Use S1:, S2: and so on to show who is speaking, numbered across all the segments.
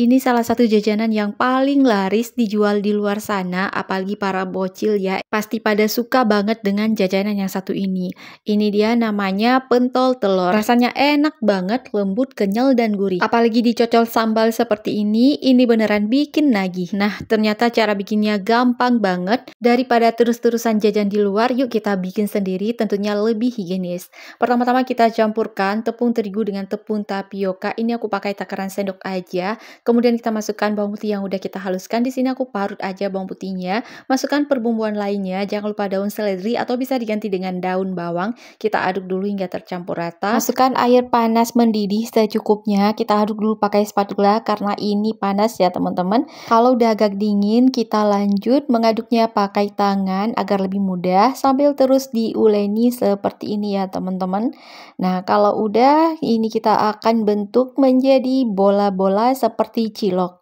S1: Ini salah satu jajanan yang paling laris dijual di luar sana, apalagi para bocil ya. Pasti pada suka banget dengan jajanan yang satu ini. Ini dia namanya pentol telur. Rasanya enak banget, lembut, kenyal, dan gurih. Apalagi dicocol sambal seperti ini, ini beneran bikin nagih. Nah, ternyata cara bikinnya gampang banget. Daripada terus-terusan jajan di luar, yuk kita bikin sendiri tentunya lebih higienis. Pertama-tama kita campurkan tepung terigu dengan tepung tapioka. Ini aku pakai takaran sendok aja. Kemudian kita masukkan bawang putih yang udah kita haluskan. Di sini aku parut aja bawang putihnya. Masukkan perbumbuan lainnya. Jangan lupa daun seledri atau bisa diganti dengan daun bawang. Kita aduk dulu hingga tercampur rata. Masukkan air panas mendidih secukupnya. Kita aduk dulu pakai spatula karena ini panas ya teman-teman. Kalau udah agak dingin, kita lanjut mengaduknya pakai tangan agar lebih mudah sambil terus diuleni seperti ini ya teman-teman. Nah, kalau udah ini kita akan bentuk menjadi bola-bola seperti seperti cilok.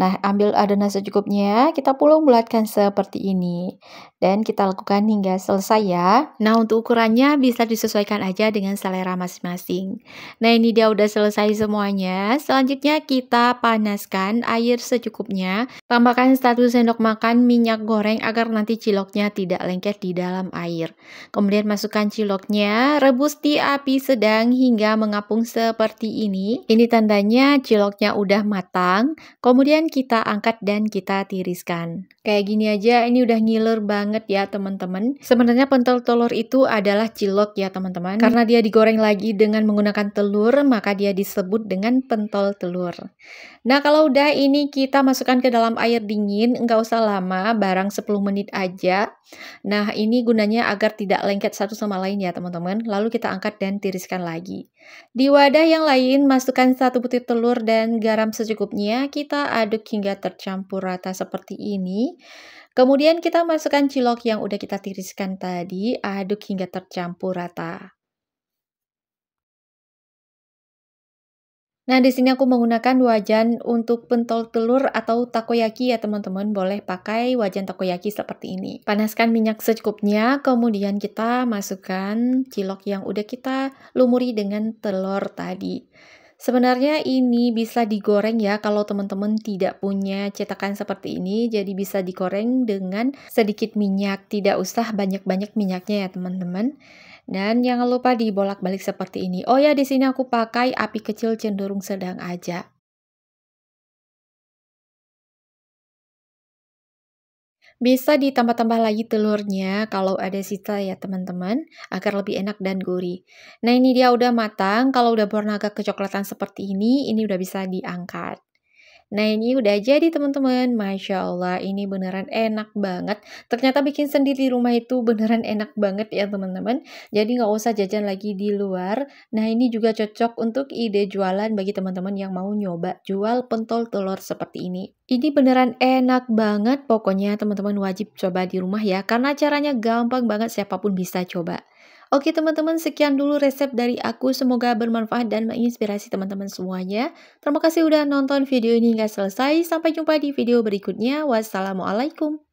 S1: Nah, ambil adonan secukupnya, ya. kita pulung bulatkan seperti ini. Dan kita lakukan hingga selesai ya. Nah, untuk ukurannya bisa disesuaikan aja dengan selera masing-masing. Nah, ini dia udah selesai semuanya. Selanjutnya kita panaskan air secukupnya. Tambahkan 1 sendok makan minyak goreng agar nanti ciloknya tidak lengket di dalam air. Kemudian masukkan ciloknya, rebus di api sedang hingga mengapung seperti ini. Ini tandanya ciloknya udah matang. Kemudian kita angkat dan kita tiriskan. Kayak gini aja, ini udah ngiler banget ya teman-teman. Sebenarnya pentol telur itu adalah cilok ya teman-teman. Karena dia digoreng lagi dengan menggunakan telur, maka dia disebut dengan pentol telur. Nah kalau udah ini kita masukkan ke dalam air dingin, nggak usah lama, barang 10 menit aja. Nah ini gunanya agar tidak lengket satu sama lain ya teman-teman. Lalu kita angkat dan tiriskan lagi. Di wadah yang lain, masukkan satu butir telur dan garam secukupnya. Kita aduk aduk hingga tercampur rata seperti ini. Kemudian kita masukkan cilok yang udah kita tiriskan tadi, aduk hingga tercampur rata. Nah, di sini aku menggunakan wajan untuk pentol telur atau takoyaki ya teman-teman. Boleh pakai wajan takoyaki seperti ini. Panaskan minyak secukupnya, kemudian kita masukkan cilok yang udah kita lumuri dengan telur tadi. Sebenarnya ini bisa digoreng ya kalau teman-teman tidak punya cetakan seperti ini jadi bisa digoreng dengan sedikit minyak tidak usah banyak-banyak minyaknya ya teman-teman dan jangan lupa dibolak-balik seperti ini oh ya di sini aku pakai api kecil cenderung sedang aja Bisa ditambah-tambah lagi telurnya kalau ada sisa ya teman-teman, agar lebih enak dan gurih. Nah ini dia udah matang, kalau udah berwarna agak kecoklatan seperti ini, ini udah bisa diangkat. Nah ini udah jadi teman-teman, Masya Allah ini beneran enak banget. Ternyata bikin sendiri di rumah itu beneran enak banget ya teman-teman. Jadi nggak usah jajan lagi di luar. Nah ini juga cocok untuk ide jualan bagi teman-teman yang mau nyoba jual pentol telur seperti ini. Ini beneran enak banget, pokoknya teman-teman wajib coba di rumah ya, karena caranya gampang banget siapapun bisa coba. Oke teman-teman, sekian dulu resep dari aku. Semoga bermanfaat dan menginspirasi teman-teman semuanya. Terima kasih sudah nonton video ini hingga selesai. Sampai jumpa di video berikutnya. Wassalamualaikum.